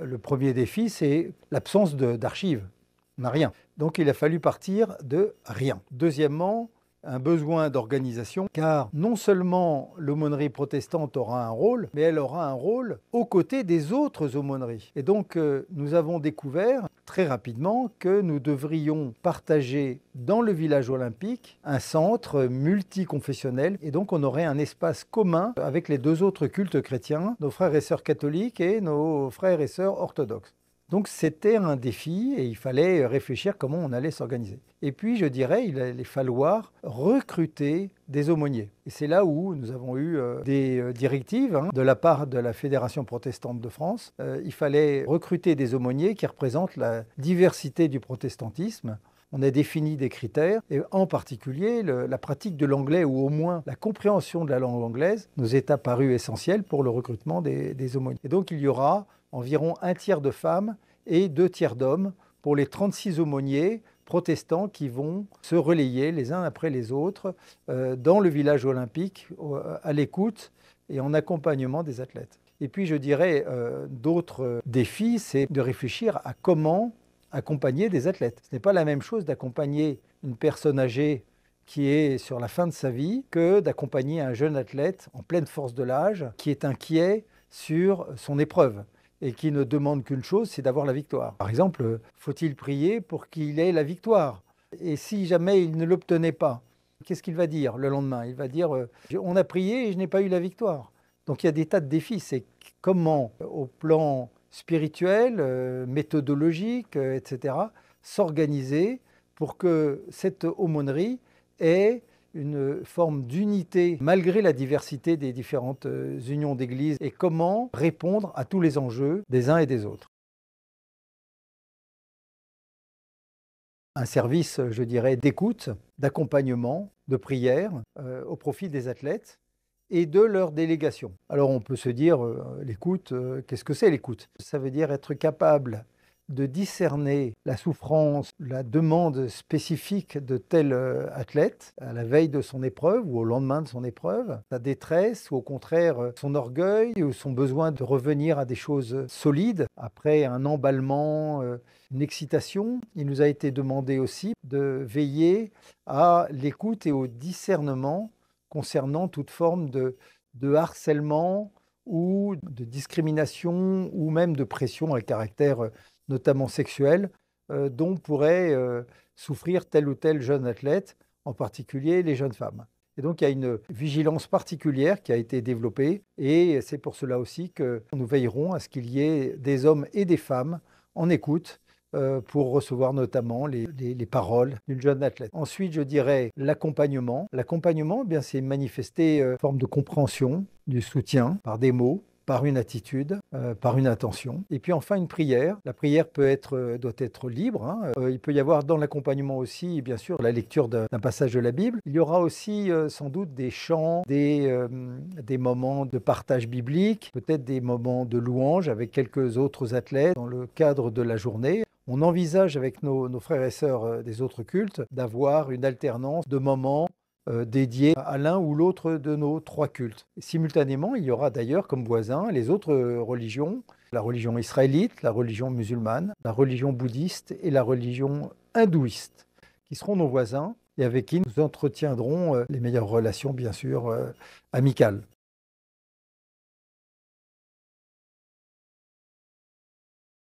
le premier défi, c'est l'absence d'archives. On n'a rien. Donc il a fallu partir de rien. Deuxièmement, un besoin d'organisation, car non seulement l'aumônerie protestante aura un rôle, mais elle aura un rôle aux côtés des autres aumôneries. Et donc euh, nous avons découvert très rapidement que nous devrions partager dans le village olympique un centre multiconfessionnel, et donc on aurait un espace commun avec les deux autres cultes chrétiens, nos frères et sœurs catholiques et nos frères et sœurs orthodoxes. Donc c'était un défi et il fallait réfléchir comment on allait s'organiser. Et puis je dirais, il allait falloir recruter des aumôniers. Et c'est là où nous avons eu euh, des euh, directives hein, de la part de la Fédération protestante de France. Euh, il fallait recruter des aumôniers qui représentent la diversité du protestantisme on a défini des critères, et en particulier la pratique de l'anglais ou au moins la compréhension de la langue anglaise nous est apparue essentielle pour le recrutement des aumôniers. Et donc il y aura environ un tiers de femmes et deux tiers d'hommes pour les 36 aumôniers protestants qui vont se relayer les uns après les autres euh, dans le village olympique euh, à l'écoute et en accompagnement des athlètes. Et puis je dirais euh, d'autres défis, c'est de réfléchir à comment accompagner des athlètes. Ce n'est pas la même chose d'accompagner une personne âgée qui est sur la fin de sa vie que d'accompagner un jeune athlète en pleine force de l'âge qui est inquiet sur son épreuve et qui ne demande qu'une chose, c'est d'avoir la victoire. Par exemple, faut-il prier pour qu'il ait la victoire Et si jamais il ne l'obtenait pas, qu'est-ce qu'il va dire le lendemain Il va dire euh, On a prié et je n'ai pas eu la victoire. Donc il y a des tas de défis. C'est comment, au plan spirituel, euh, méthodologique, euh, etc., s'organiser pour que cette aumônerie ait une forme d'unité malgré la diversité des différentes euh, unions d'églises et comment répondre à tous les enjeux des uns et des autres. un service, je dirais, d'écoute, d'accompagnement, de prière euh, au profit des athlètes et de leur délégation. Alors on peut se dire, euh, l'écoute, qu'est-ce que c'est l'écoute Ça veut dire être capable de discerner la souffrance, la demande spécifique de tel euh, athlète à la veille de son épreuve ou au lendemain de son épreuve, sa détresse ou au contraire euh, son orgueil ou son besoin de revenir à des choses solides après un emballement, euh, une excitation. Il nous a été demandé aussi de veiller à l'écoute et au discernement concernant toute forme de, de harcèlement, ou de discrimination ou même de pression à caractère notamment sexuelles, euh, dont pourrait euh, souffrir tel ou tel jeune athlète, en particulier les jeunes femmes. Et donc il y a une vigilance particulière qui a été développée et c'est pour cela aussi que nous veillerons à ce qu'il y ait des hommes et des femmes en écoute euh, pour recevoir notamment les, paroles d'une jeune athlète. Ensuite, je dirais l'accompagnement. L'accompagnement, eh bien, c'est manifester une forme de compréhension, du soutien par des mots, par une attitude, euh, par une attention, Et puis enfin une prière. La prière peut être, euh, doit être libre. Hein. Euh, il peut y avoir dans l'accompagnement aussi, bien sûr, la lecture d'un passage de la Bible. Il y aura aussi sans doute des chants, des, moments de partage biblique, peut-être des moments de louange avec quelques autres athlètes dans le cadre de la journée. On envisage avec nos, nos frères et sœurs des autres cultes d'avoir une alternance de moments euh, dédié à l'un ou l'autre de nos trois cultes. Simultanément, il y aura d'ailleurs comme voisins les autres religions, la religion israélite, la religion musulmane, la religion bouddhiste et la religion hindouiste, qui seront nos voisins et avec qui nous entretiendrons euh, les meilleures relations, bien sûr, euh, amicales.